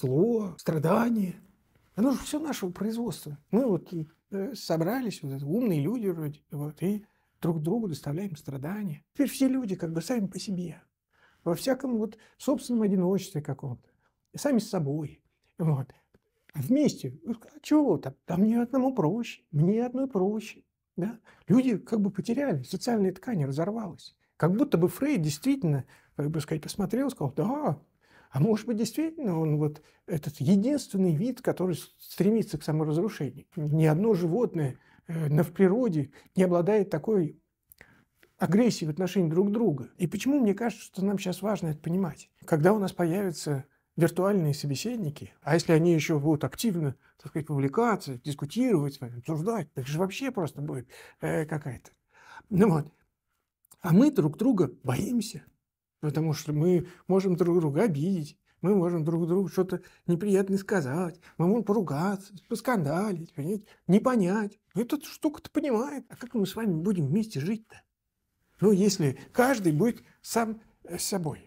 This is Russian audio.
зло, страдание. Оно же все нашего производства. Мы вот э, собрались, вот, умные люди вроде, вот, и друг другу доставляем страдания. Теперь все люди как бы сами по себе, во всяком вот собственном одиночестве каком-то, сами с собой. Вот. Вместе. Ну, а чего там? Да мне одному проще, мне одной проще. Да? Люди как бы потеряли, социальная ткань разорвалась. Как будто бы Фрейд действительно, как бы сказать, посмотрел, сказал, да, а может быть, действительно, он вот этот единственный вид, который стремится к саморазрушению. Ни одно животное э, на в природе не обладает такой агрессией в отношении друг друга. И почему мне кажется, что нам сейчас важно это понимать? Когда у нас появятся виртуальные собеседники, а если они еще будут активно, так сказать, публикаться, дискутировать, обсуждать, так же вообще просто будет э, какая-то. Ну вот. А мы друг друга боимся. Потому что мы можем друг друга обидеть, мы можем друг другу что-то неприятное сказать, мы можем поругаться, поскандалить, понимаете? не понять. Ну, эта штука-то понимает. А как мы с вами будем вместе жить-то? Ну, если каждый будет сам э, собой.